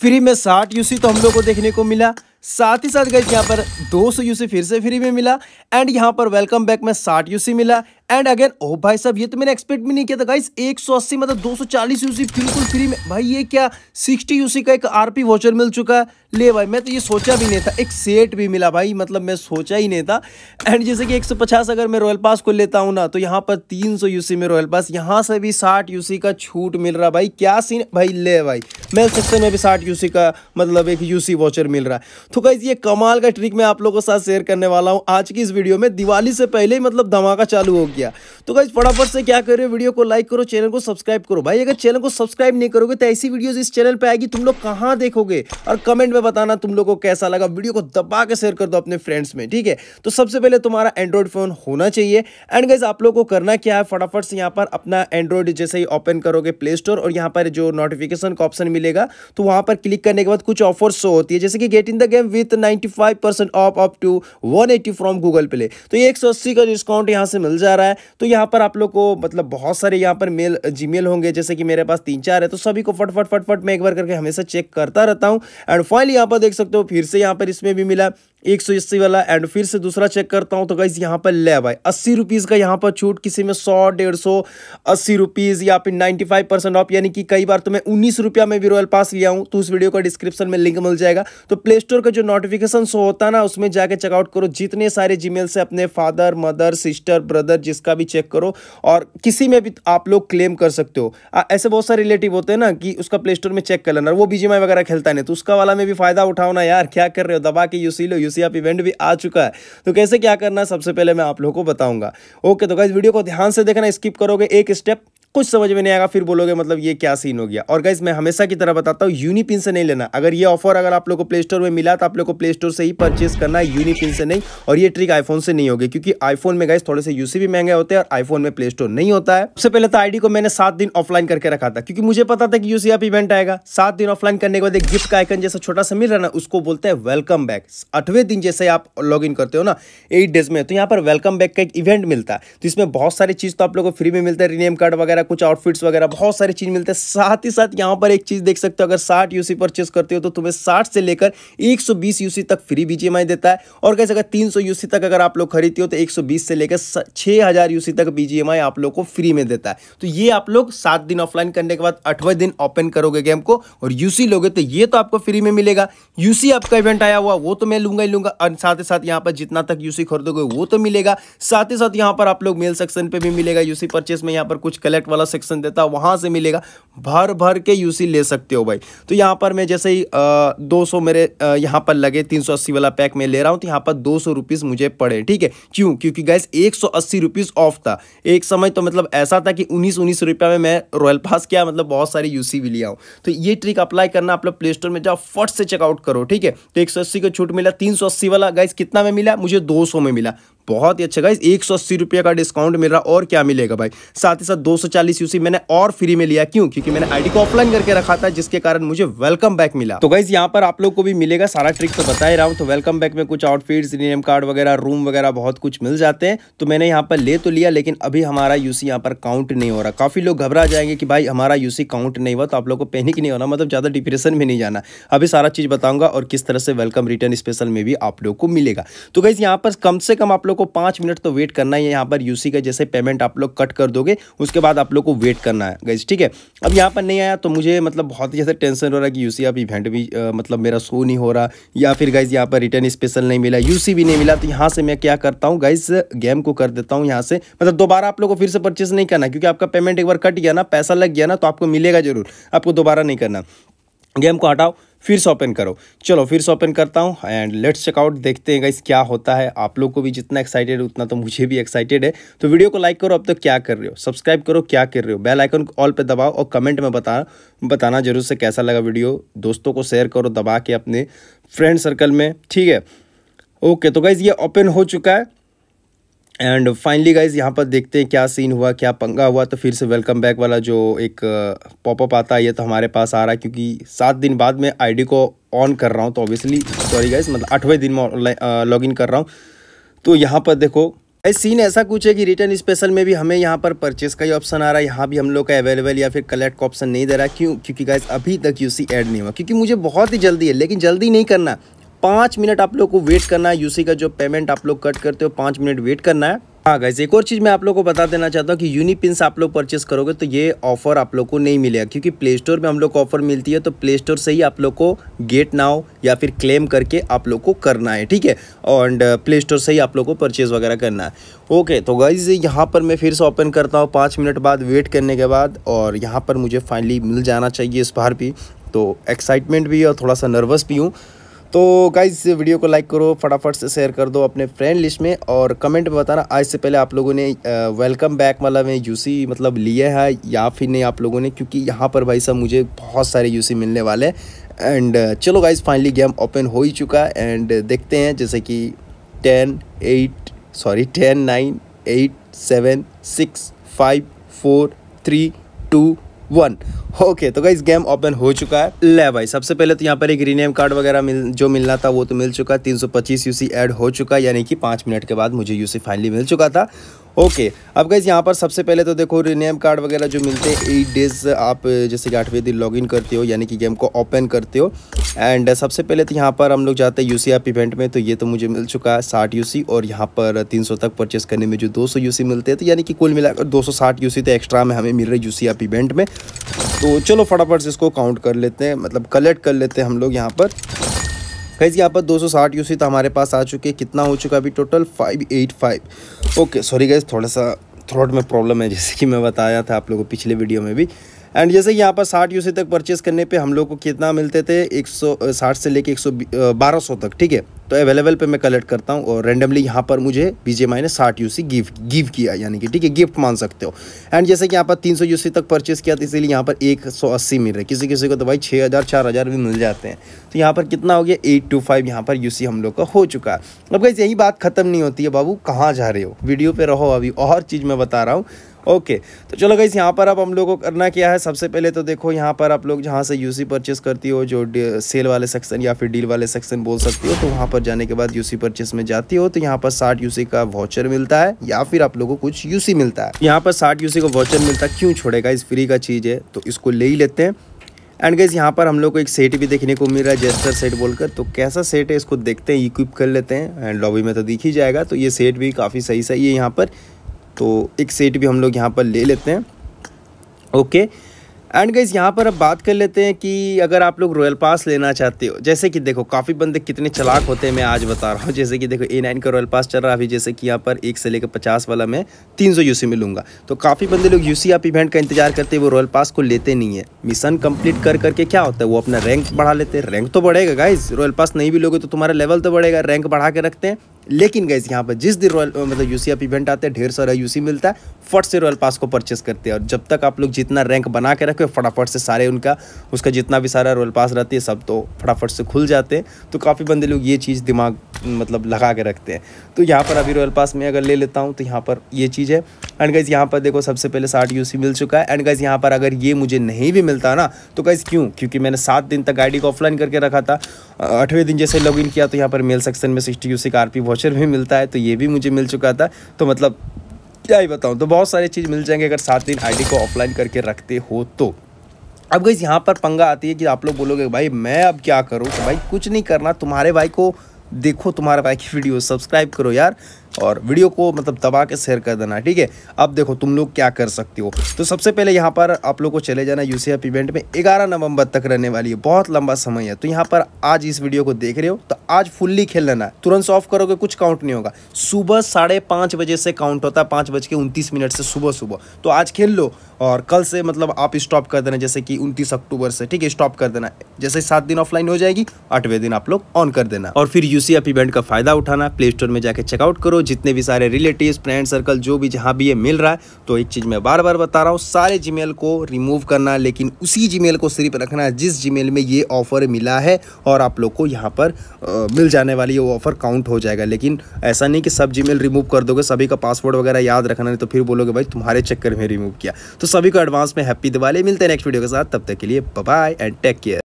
free में साठ UC तो हम लोग को देखने को मिला साथ ही साथ गए यहाँ पर 200 यूसी फिर से फ्री में मिला एंड यहाँ पर वेलकम बैक में 60 यूसी मिला एंड अगेन ओ भाई साहब ये तो मैंने एक्सपेक्ट भी नहीं किया था गाइस 180 मतलब 240 यूसी बिल्कुल फ्री में भाई ये क्या 60 यूसी का एक आरपी वॉचर मिल चुका है ले भाई मैं तो ये सोचा भी नहीं था एक सेट भी मिला भाई मतलब मैं सोचा ही नहीं था एंड जैसे कि 150 अगर मैं रॉयल पास को लेता हूँ ना तो यहाँ पर 300 यूसी में रॉयल पास यहाँ से भी 60 यूसी का छूट मिल रहा भाई क्या सीन भाई ले भाई मैं सबसे में भी 60 यूसी का मतलब एक यूसी वॉचर मिल रहा है तो कहीं ये कमाल का ट्रिक मैं आप लोगों के साथ शेयर करने वाला हूँ आज की इस वीडियो में दिवाली से पहले ही मतलब धमाका चालू हो गया तो गाइज फटाफट से क्या करो वीडियो को लाइक करो चैनल को सब्सक्राइब करो भाई अगर चैनल को सब्सक्राइब नहीं करोगे तो ऐसी वीडियोस इस चैनल पे आएगी तुम लोग कहाँ देखोगे और कमेंट में बताना तुम लोग को कैसा लगा वीडियो को दबा के शेयर कर दो अपने फ्रेंड्स में ठीक है तो सबसे पहले तुम्हारा एंड्रॉइड फोन होना चाहिए एंड गाइज आप लोग को करना क्या है फटाफट से यहाँ पर अपना एंड्रॉइड जैसे ही ओपन करोगे प्ले स्टोर और यहाँ पर जो नोटिफिकेशन का ऑप्शन मिलेगा तो वहाँ पर क्लिक करने के बाद कुछ ऑफर शो होती है जैसे कि get in the game with ninety off up to one from Google play तो ये एक का डिस्काउंट यहाँ से मिल जा रहा है तो यहाँ यहाँ पर आप लोग को मतलब बहुत सारे यहाँ पर मेल जीमेल होंगे जैसे कि मेरे पास तीन चार है तो सभी को फटफट फटफट मैं एक बार करके हमेशा चेक करता रहता हूँ एंड फाइनली यहाँ पर देख सकते हो फिर से यहाँ पर इसमें भी मिला एक सौ अस्सी वाला एंड फिर से दूसरा चेक करता हूँ तो गाइज यहाँ पर ले भाई अस्सी रुपीज़ का यहाँ पर छूट किसी में सौ डेढ़ सौ अस्सी रुपीज़ या फिर नाइन्टी फाइव परसेंट ऑफ यानी कि कई बार तो मैं उन्नीस रुपया में भी रॉयल पास लिया हूँ तो उस वीडियो का डिस्क्रिप्शन में लिंक मिल जाएगा तो प्ले स्टोर का जो नोटिफिकेशन शो होता है ना उसमें जाकर चेकआउट करो जितने सारे जी से अपने फादर मदर सिस्टर ब्रदर जिसका भी चेक करो और किसी में भी आप लोग क्लेम कर सकते हो आ, ऐसे बहुत सारे रिलेटिव होते हैं ना कि उसका प्ले स्टोर में चेक कर लेना वो बीजीएम वगैरह खेलता नहीं तो उसका वाला में भी फायदा उठाओ ना यार क्या कर रहे हो दबा के यूसी लो यूसी आप इवेंट भी आ चुका है तो कैसे क्या करना सबसे पहले मैं आप लोगों को बताऊंगा ओके तो गाइज वीडियो को ध्यान से देखना स्किप करोगे एक स्टेप कुछ समझ में नहीं आएगा फिर बोलोगे मतलब ये क्या सीन हो गया और गाइज मैं हमेशा की तरह बताता हूँ यूनिपिन से नहीं लेना अगर ये ऑफर अगर आप लोग को प्ले स्टोर में मिला तो आप लोग को प्ले स्टोर से ही परचेज करना है यूनिपिन से नहीं और ये ट्रिक आईफोन से नहीं होगी क्योंकि आईफोन में गाइज थोड़े से यूसी भी महंगे होते हैं और आईफोन में प्ले स्टोर नहीं होता है सबसे पहले तो आईडी को मैंने सात दिन ऑफलाइन करके रखा था क्योंकि मुझे पता था कि यूसी आप इवेंट आएगा सात दिन ऑफलाइन करने के बाद एक गिफ्ट का आइकन जैसा छोटा सा मिल रहा ना उसको बोलते हैं वेलकम बैक आठवें दिन जैसे आप लॉग इन करते हो ना एट डेज में तो यहाँ पर वेलकम बैक का एक इवेंट मिलता है तो इसमें बहुत सारी चीज़ तो आप लोग को फ्री में मिलता है रिनेम कार्ड वगैरह वगैरह कुछ आउटफिट्स वगैरह बहुत सारी चीज़ मिलते हैं साथ ही साथ यहाँ पर एक चीज़ देख सकते हो अगर साठ यूसी परचेस करते हो तो तुम्हें साठ से लेकर एक यूसी तक फ्री बीजीएमआई देता है और कैसे अगर तीन यूसी तक अगर आप लोग खरीदते हो तो एक से लेकर छः यूसी तक बीजीएमआई आप लोग को फ्री में देता है तो ये आप लोग सात दिन ऑफलाइन करने के बाद आठवें दिन ओपन करोगे गेम को और यूसी लोगे तो ये तो आपको फ्री में मिलेगा यूसी आपका इवेंट आया हुआ वो तो मैं लूंगा ही लूंगा और साथ ही साथ यहाँ पर जितना तक यूसी खरीदोगे वो तो मिलेगा साथ ही साथ यहाँ पर आप लोग मेल सेक्शन पे भी मिलेगा यूसी परचेस में यहाँ पर कुछ कलेक्ट वाला सेक्शन देता है वहाँ से मिलेगा भर भर के यूसी ले सकते हो भाई तो यहाँ पर मैं जैसे ही दो सौ मेरे यहाँ पर लगे तीन सौ अस्सी वाला पैक मैं ले रहा हूँ तो यहाँ पर दो सौ रुपीज़ मुझे पड़े ठीक है क्यों क्योंकि गैस एक सौ अस्सी रुपीज़ ऑफ था एक समय तो मतलब ऐसा था कि उन्नीस उन्नीस रुपये में मैं रॉयल पास किया मतलब बहुत सारे यू भी लिया हूँ तो ये ट्रिक अप्लाई करना आप लोग प्ले स्टोर में जाओ फट से चेकआउट करो ठीक है तो एक सौ अस्सी का छूट मिला तीन सौ अस्सी वाला गैस कितना में मिला मुझे दो सौ में मिला बहुत ही अच्छा गाइज एक सौ अस्सी का डिस्काउंट मिल रहा और क्या मिलेगा भाई साथ ही साथ दो सौ चालीस यूसी मैंने और फ्री में लिया क्यों क्योंकि मैंने आईडी को ऑफलाइन करके रखा था जिसके कारण मुझे वेलकम बैक मिला तो गाइज यहाँ पर आप लोग को भी मिलेगा सारा ट्रिक तो बता ही रहा हूँ तो वेलकम बैक में कुछ आउटफिट नेम कार्ड वगैरह रूम वगैरह बहुत कुछ मिल जाते हैं तो मैंने यहाँ पर ले तो लिया लेकिन अभी हमारा यूसी यहाँ पर काउंट नहीं हो रहा काफी लोग घबरा जाएंगे कि भाई हमारा यूसी काउंट नहीं हुआ तो आप लोग को पैनिक नहीं होना मतलब ज्यादा डिप्रेशन में नहीं जाना अभी सारा चीज बताऊंगा और किस तरह से वेलकम रिटर्न स्पेशल में भी आप लोग को मिलेगा तो गाइज यहाँ पर कम से कम आप लोग को पाँच मिनट तो वेट करना है यहाँ पर यूसी का जैसे पेमेंट आप लोग कट कर दोगे उसके बाद आप लोग को वेट करना है गैस ठीक है अब यहाँ पर नहीं आया तो मुझे मतलब बहुत ही जैसे टेंशन हो रहा है कि यूसी अब इवेंट भी आ, मतलब मेरा शो नहीं हो रहा या फिर गाइज यहाँ पर रिटर्न स्पेशल नहीं मिला यूसी भी नहीं मिला तो यहाँ से मैं क्या करता हूँ गाइज गेम को कर देता हूँ यहाँ से मतलब दोबारा आप लोग को फिर से परचेस नहीं करना क्योंकि आपका पेमेंट एक बार कट गया ना पैसा लग गया ना तो आपको मिलेगा जरूर आपको दोबारा नहीं करना गेम को हटाओ फिर से ओपन करो चलो फिर से ओपन करता हूँ एंड लेट्स चेकआउट देखते हैं गाइस क्या होता है आप लोग को भी जितना एक्साइटेड उतना तो मुझे भी एक्साइटेड है तो वीडियो को लाइक करो अब तो क्या कर रहे हो सब्सक्राइब करो क्या कर रहे हो बेल आइकन ऑल पे दबाओ और कमेंट में बता बताना जरूर से कैसा लगा वीडियो दोस्तों को शेयर करो दबा के अपने फ्रेंड सर्कल में ठीक है ओके तो गाइज़ ये ओपन हो चुका है एंड फाइनली गाइज यहाँ पर देखते हैं क्या सीन हुआ क्या पंगा हुआ तो फिर से वेलकम बैक वाला जो एक पॉपअप uh, आता है ये तो हमारे पास आ रहा है क्योंकि सात दिन बाद मैं आईडी को ऑन कर रहा हूँ तो ऑब्वियसली सॉरी गाइज मतलब आठवें दिन में लॉग इन कर रहा हूँ तो यहाँ पर देखो सीन ऐसा कुछ है कि रिटर्न स्पेशल में भी हमें यहाँ पर परचेस का ही ऑप्शन आ रहा है यहाँ भी हम लोग का अवेलेबल या फिर कलेक्ट का ऑप्शन नहीं दे रहा क्यों क्योंकि गाइज अभी तक यूसी ऐड नहीं हुआ क्योंकि मुझे बहुत ही जल्दी है लेकिन जल्दी नहीं करना पाँच मिनट आप लोग को वेट करना है यूसी का जो पेमेंट आप लोग कट करते हो पाँच मिनट वेट करना है हाँ गैस एक और चीज़ मैं आप लोग को बता देना चाहता हूँ कि यूनिपिन से आप लोग परचेस करोगे तो ये ऑफर आप लोग को नहीं मिलेगा क्योंकि प्ले स्टोर में हम लोग को ऑफर मिलती है तो प्ले स्टोर से ही आप लोग को गेट नाउ या फिर क्लेम करके आप लोग को करना है ठीक है एंड प्ले स्टोर से ही आप लोग को परचेज़ वगैरह करना है ओके तो गाइज यहाँ पर मैं फिर से ओपन करता हूँ पाँच मिनट बाद वेट करने के बाद और यहाँ पर मुझे फाइनली मिल जाना चाहिए इस बार भी तो एक्साइटमेंट भी है और थोड़ा सा नर्वस भी हूँ तो गाइज वीडियो को लाइक करो फटाफट से शेयर कर दो अपने फ्रेंड लिस्ट में और कमेंट में बताना आज से पहले आप लोगों ने वेलकम बैक वाला में यूसी मतलब लिया है या फिर नहीं आप लोगों ने क्योंकि यहाँ पर भाई साहब मुझे बहुत सारे यूसी मिलने वाले एंड चलो गाइज फाइनली गेम ओपन हो ही चुका है एंड देखते हैं जैसे कि ten eight sorry ten nine eight seven six five four three two one okay तो गाइज गेम ओपन हो चुका है ले भाई सबसे पहले तो यहाँ पर एक रीनेम कार्ड वगैरह मिल जो मिलना था वो तो मिल चुका है पच्चीस यूसी एड हो चुका है यानी कि पाँच मिनट के बाद मुझे यूसी फाइनली मिल चुका था ओके अब गैस यहाँ पर सबसे पहले तो देखो रिनेम कार्ड वगैरह जो मिलते हैं एट डेज़ आप जैसे कि आठवें दिन लॉगिन करते हो यानी कि गेम को ओपन करते हो एंड सबसे पहले तो यहाँ पर हम लोग जाते हैं यू इवेंट में तो ये तो मुझे मिल चुका है साठ यू और यहाँ पर तीन सौ तक परचेस करने में जो दो सौ मिलते हैं तो यानी कि कुल मिलाकर दो सौ साठ यू तो एक्स्ट्रा में हमें मिल रही है यू इवेंट में तो चलो फटाफट से इसको काउंट कर लेते हैं मतलब कलेक्ट कर लेते हैं हम लोग यहाँ पर गाइज यहाँ पर 260 सौ यूसी तो हमारे पास आ चुके हैं कितना हो चुका अभी टोटल 585 ओके सॉरी गाइज थोड़ा सा थ्रोट में प्रॉब्लम है जैसे कि मैं बताया था आप लोगों को पिछले वीडियो में भी एंड जैसे यहाँ पर साठ यूसी तक परचेज़ करने पे हम लोग को कितना मिलते थे एक सौ साठ से लेके एक सौ बारह सौ तक ठीक है तो अवेलेबल पे मैं कलेक्ट करता हूँ और रेंडमली यहाँ पर मुझे बी जे माई ने साठ यू सी गिफ्ट गिव किया यानी कि ठीक है गिफ्ट मान सकते हो एंड जैसे कि यहाँ पर तीन सौ यू सी तक परचेज़ किया तो इसीलिए यहाँ पर एक सौ अस्सी मिल रहा है किसी किसी को तो भाई छः हज़ार चार हज़ार भी मिल जाते हैं तो यहाँ पर कितना हो गया एट टू फाइव यहाँ पर यू सी हम लोग का हो चुका है अब भाई यही बात ख़त्म नहीं होती है बाबू कहाँ जा रहे हो वीडियो पर रहो अभी और चीज़ मैं बता रहा हूँ ओके तो चलो गई यहाँ पर अब हम लोगों को करना क्या है सबसे पहले तो देखो यहाँ पर आप लोग जहाँ से यूसी परचेस करती हो जो सेल वाले सेक्शन या फिर डील वाले सेक्शन बोल सकती हो तो वहाँ पर जाने के बाद यूसी परचेस में जाती हो तो यहाँ पर साठ यूसी का वॉचर मिलता है या फिर आप लोगों को कुछ यूसी मिलता है यहाँ पर साठ यूसी का वॉचर मिलता है क्यों छोड़ेगा इस फ्री का चीज़ है तो इसको ले ही लेते हैं एंड गैस यहाँ पर हम लोग को एक सेट भी देखने को मिल रहा है जेस्टर सेट बोलकर तो कैसा सेट है इसको देखते हैं इक्विप कर लेते हैं एंड लॉबी में तो दिख ही जाएगा तो ये सेट भी काफ़ी सही सही है यहाँ पर तो एक सेट भी हम लोग यहाँ पर ले लेते हैं ओके एंड गाइज़ यहाँ पर अब बात कर लेते हैं कि अगर आप लोग रॉयल पास लेना चाहते हो जैसे कि देखो काफ़ी बंदे कितने चलाक होते हैं मैं आज बता रहा हूँ जैसे कि देखो ए नाइन का रॉयल पास चल रहा है अभी जैसे कि यहाँ पर एक से लेकर पचास वाला मैं तीन सौ यूसी में लूँगा तो काफ़ी बंदे लोग यूसी आप इवेंट का इंतजार करते हैं वो रॉयल पास को लेते नहीं है मिशन कंप्लीट कर करके क्या होता है वो अपना रैंक बढ़ा लेते हैं रैंक तो बढ़ेगा गाइज़ रॉयल पास नहीं भी लोगे तो तुम्हारा लेवल तो बढ़ेगा रैंक बढ़ा के रखते हैं लेकिन गैस यहाँ पर जिस दिन रॉयल मतलब यूसी आप इवेंट आते हैं ढेर सारा यूसी मिलता है फट से रॉयल पास को परचेस करते हैं और जब तक आप लोग जितना रैंक बना के रखे फटाफट से सारे उनका उसका जितना भी सारा रॉयल पास रहती है सब तो फटाफट से खुल जाते हैं तो काफ़ी बंदे लोग ये चीज़ दिमाग मतलब लगा के रखते हैं तो यहाँ पर अभी रॉयल पास में अगर ले लेता हूँ तो यहाँ पर ये चीज़ है एंड गैस यहाँ पर देखो सबसे पहले साठ यू मिल चुका है एंड गैस यहाँ पर अगर ये मुझे नहीं भी मिलता ना तो गैस क्यों क्योंकि मैंने सात दिन तक गाड़ी को ऑफलाइन करके रखा था आठवें दिन जैसे लॉग किया तो यहाँ पर मेल सेक्शन में सिक्सटी यू सी वॉचर भी मिलता है तो ये भी मुझे मिल चुका था तो मतलब क्या ही बताऊँ तो बहुत सारी चीज़ मिल जाएंगे अगर सात दिन आई को ऑफलाइन करके रखते हो तो अब गई यहाँ पर पंगा आती है कि आप लोग बोलोगे भाई मैं अब क्या करूँ तो भाई कुछ नहीं करना तुम्हारे भाई को देखो तुम्हारा बाइक की वीडियो सब्सक्राइब करो यार और वीडियो को मतलब दबा के शेयर कर देना ठीक है अब देखो तुम लोग क्या कर सकते हो तो सबसे पहले यहाँ पर आप लोग को चले जाना यू इवेंट में 11 नवंबर तक रहने वाली है बहुत लंबा समय है तो यहाँ पर आज इस वीडियो को देख रहे हो तो आज फुल्ली खेल लेना है तुरंत ऑफ करोगे कुछ काउंट नहीं होगा सुबह साढ़े बजे से काउंट होता है पाँच बज के उनतीस मिनट से सुबह सुबह तो आज खेल लो और कल से मतलब आप स्टॉप कर देना जैसे कि उनतीस अक्टूबर से ठीक है स्टॉप कर देना जैसे सात दिन ऑफलाइन हो जाएगी आठवें दिन आप लोग ऑन कर देना और फिर यूसी इवेंट का फायदा उठाना प्ले स्टोर में जाकर चेकआउट करो जितने भी सारे रिलेटिव फ्रेंड सर्कल जो भी जहाँ भी ये मिल रहा है तो एक चीज़ मैं बार बार बता रहा हूँ सारे जीमेल को रिमूव करना लेकिन उसी जीमेल को सिर्फ रखना जिस जीमेल में ये ऑफर मिला है और आप लोग को यहाँ पर आ, मिल जाने वाली वो ऑफर काउंट हो जाएगा लेकिन ऐसा नहीं कि सब जीमेल रिमूव कर दोगे सभी का पासवर्ड वगैरह याद रखना नहीं तो फिर बोलोगे भाई तुम्हारे चक्कर में रिमूव किया तो सभी को एडवांस में हैप्पी दिवाली मिलते हैं नेक्स्ट वीडियो के साथ तब तक के लिए बाय एंड टेक केयर